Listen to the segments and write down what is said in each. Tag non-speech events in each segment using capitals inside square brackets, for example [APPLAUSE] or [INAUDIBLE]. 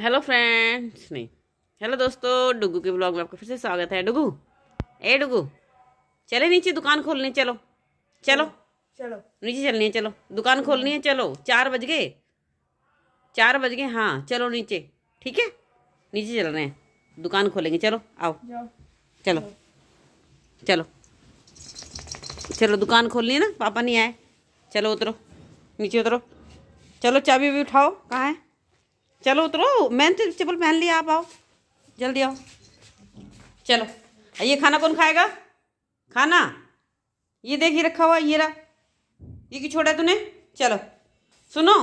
hello friends नहीं hello दोस्तों डुगू के ब्लॉग में आपका फिर से स्वागत है डुगू ए डुगू चले नीचे दुकान खोलने चलो चलो चलो नीचे चलनी है चलो दुकान खोलनी है चलो चार बज गए चार बज गए हाँ चलो नीचे ठीक है नीचे चल रहे हैं दुकान खोलेंगे चलो आओ चलो चलो चलो दुकान खोलनी है ना पापा नहीं आए चलो उतरो नीचे उतरो चलो चाबी भी उठाओ कहाँ है चलो उतरो मैंने तो चप्पल पहन लिया आप आओ जल्दी आओ चलो ये खाना कौन खाएगा खाना ये देख ही रखा हुआ ये रहा ये क्यों छोड़ा तूने चलो सुनो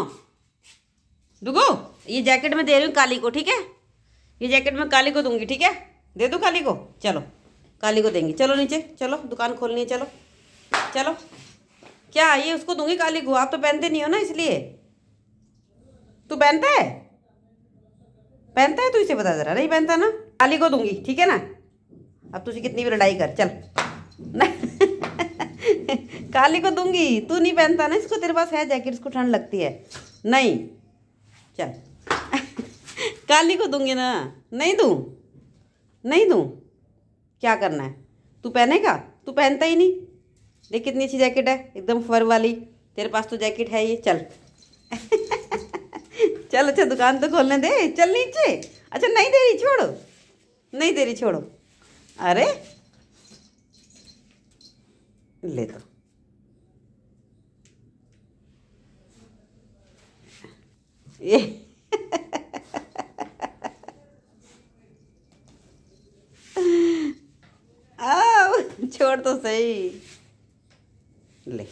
दुगो ये जैकेट मैं दे रही हूँ काली को ठीक है ये जैकेट मैं काली को दूंगी ठीक है दे दो काली को चलो काली को देंगी चलो नीचे चलो दुकान खोलनी है चलो चलो क्या ये उसको दूंगी काली को आप तो पहनते नहीं हो ना इसलिए तू पहनता है पहनता है तू इसे बता जरा नहीं पहनता ना काली को दूंगी ठीक है ना अब तुझे कितनी भी लड़ाई कर चल काली [LAUGHS] को दूंगी तू नहीं पहनता ना इसको तेरे पास है जैकेट इसको ठंड लगती है नहीं चल काली [LAUGHS] को दूंगी ना नहीं दूँ नहीं दूँ क्या करना है तू पहनेगा तू पहनता ही नहीं देख कितनी अच्छी जैकेट है एकदम फर वाली तेरे पास तो जैकेट है ये चल [LAUGHS] चल अच्छा दुकान तो खोलने दे चल नीचे अच्छा नहीं दे रही छोड़ो नहीं दे रही छोड़ो अरे ले तो ये छोड़ तो सही ले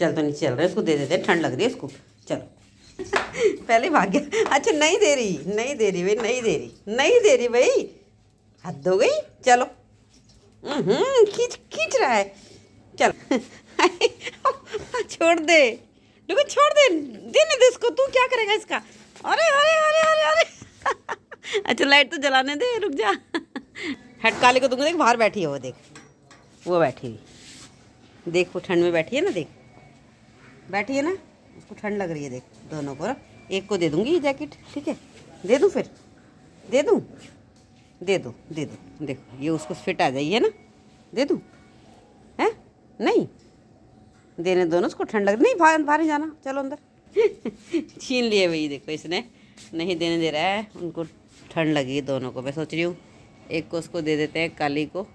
चल तो नीचे चल रहा उसको इसको दे देते ठंड लग रही है इसको चलो [LAUGHS] पहले भाग गया अच्छा नहीं दे रही नहीं दे रही भाई नहीं दे रही नहीं दे रही भाई हद हो गई चलो हम्म, खींच खींच रहा है चलो [LAUGHS] छोड़ दे देखो छोड़ दे देने दे इसको तू क्या करेगा इसका अरे अरे अरे अरे अरे [LAUGHS] अच्छा लाइट तो जलाने दे रुक जा हट काले को दूंगा देख बाहर बैठी है वो देख वो बैठी हुई देख वो ठंड में बैठी है ना देख बैठी है ना उसको ठंड लग रही है देख दोनों को एक को दे दूँगी ये जैकेट ठीक है दे दूँ फिर दे दूँ दे दो दे दो देखो ये उसको फिट आ जाइए ना दे दूँ है नहीं देने दोनों उसको ठंड लग नहीं बाहर बाहर जाना चलो अंदर [LAUGHS] छीन लिए भाई देखो इसने नहीं देने दे रहा है उनको ठंड लगी दोनों को मैं सोच रही हूँ एक को उसको दे देते हैं काली को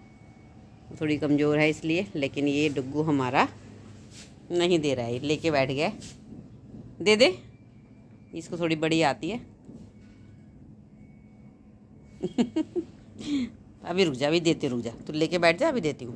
थोड़ी कमज़ोर है इसलिए लेकिन ये डुग्गू हमारा नहीं दे रहा है लेके बैठ गया दे दे इसको थोड़ी बड़ी आती है [LAUGHS] अभी रुक जा अभी देते रुक जा तू लेके बैठ जा अभी देती हूँ